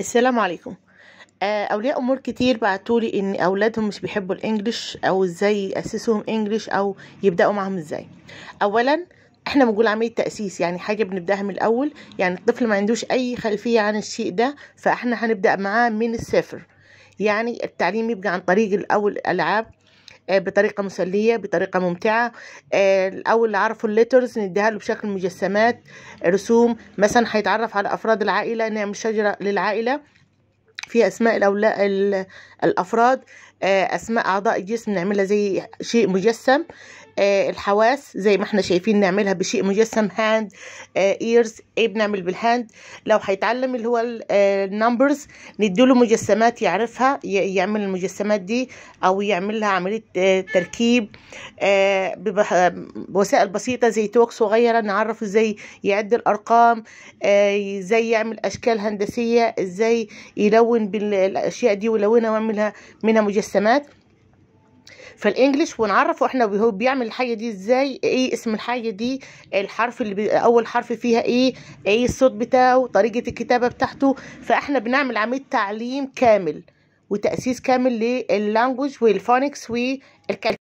السلام عليكم آه، اولياء امور كتير بعتولي ان اولادهم مش بيحبوا الانجليش او ازاي ياسسهم انجليش او يبداوا معاهم ازاي اولا احنا بنقول عمليه تاسيس يعني حاجه بنبداها من الاول يعني الطفل ما عندوش اي خلفيه عن الشيء ده فاحنا هنبدا معاه من الصفر يعني التعليم يبقى عن طريق الاول الالعاب آه، بطريقه مسليه بطريقه ممتعه آه، الاول اللي عرفوا الليترز نديها له بشكل مجسمات رسوم مثلا هيتعرف على افراد العائله نعمل شجره للعائله في اسماء الاولاد الافراد آه، اسماء اعضاء الجسم نعملها زي شيء مجسم آه، الحواس زي ما احنا شايفين نعملها بشيء مجسم هاند ايرز ايه بنعمل بالهاند لو هيتعلم اللي هو النمبرز آه، نديله مجسمات يعرفها يعمل المجسمات دي او يعمل لها عمليه تركيب بوسائل بسيطه زي توك صغيره نعرف ازاي يعد الارقام ازاي يعمل اشكال هندسيه ازاي يلون بالاشياء دي ويلونها ويعملها منها مجسمات السمات فالانجليش ونعرفه احنا هو بيعمل الحاجه دي ازاي ايه اسم الحاجه دي الحرف اللي بي... اول حرف فيها ايه ايه الصوت بتاعه طريقه الكتابه بتاعته فاحنا بنعمل عمليه تعليم كامل وتاسيس كامل لللانجوج والفونكس والكال